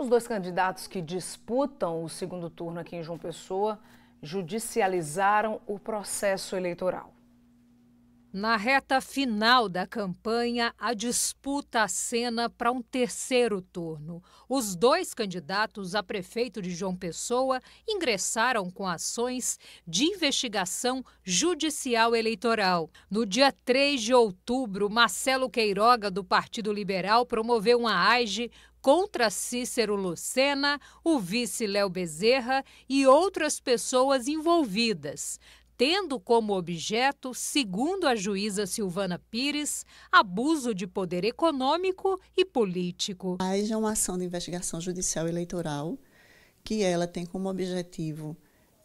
Os dois candidatos que disputam o segundo turno aqui em João Pessoa judicializaram o processo eleitoral. Na reta final da campanha, a disputa acena para um terceiro turno. Os dois candidatos a prefeito de João Pessoa ingressaram com ações de investigação judicial eleitoral. No dia 3 de outubro, Marcelo Queiroga, do Partido Liberal, promoveu uma AIGE contra Cícero Lucena, o vice Léo Bezerra e outras pessoas envolvidas tendo como objeto, segundo a juíza Silvana Pires, abuso de poder econômico e político. A é uma ação de investigação judicial eleitoral que ela tem como objetivo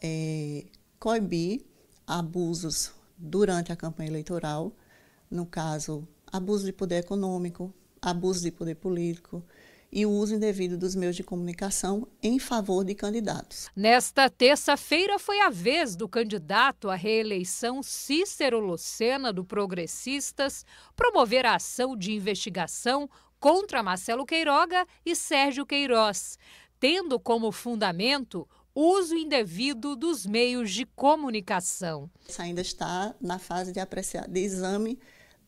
é, coibir abusos durante a campanha eleitoral, no caso, abuso de poder econômico, abuso de poder político, e o uso indevido dos meios de comunicação em favor de candidatos. Nesta terça-feira foi a vez do candidato à reeleição Cícero Lucena, do Progressistas, promover a ação de investigação contra Marcelo Queiroga e Sérgio Queiroz, tendo como fundamento uso indevido dos meios de comunicação. Isso ainda está na fase de, apreciar, de exame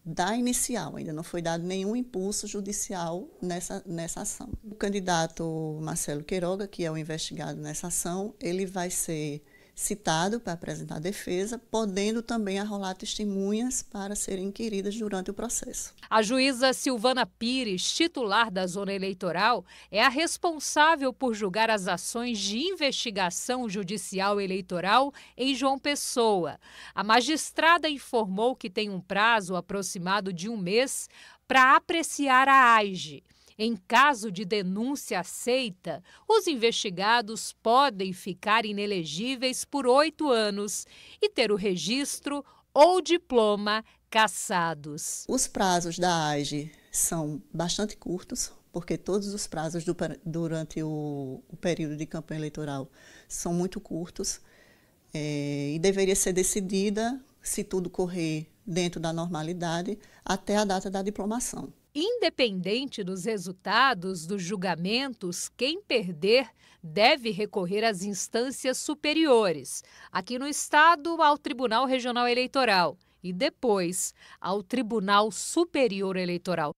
da inicial, ainda não foi dado nenhum impulso judicial nessa, nessa ação. O candidato Marcelo Queiroga, que é o investigado nessa ação, ele vai ser citado para apresentar defesa, podendo também arrolar testemunhas para serem inquiridas durante o processo. A juíza Silvana Pires, titular da zona eleitoral, é a responsável por julgar as ações de investigação judicial eleitoral em João Pessoa. A magistrada informou que tem um prazo aproximado de um mês para apreciar a AIGE. Em caso de denúncia aceita, os investigados podem ficar inelegíveis por oito anos e ter o registro ou diploma cassados. Os prazos da AGE são bastante curtos, porque todos os prazos do, durante o, o, período de campanha eleitoral são muito curtos é, e deveria ser decidida, se tudo correr dentro da normalidade, até a data da diplomação. Independente dos resultados dos julgamentos, quem perder deve recorrer às instâncias superiores, aqui no Estado, ao Tribunal Regional Eleitoral e depois ao Tribunal Superior Eleitoral.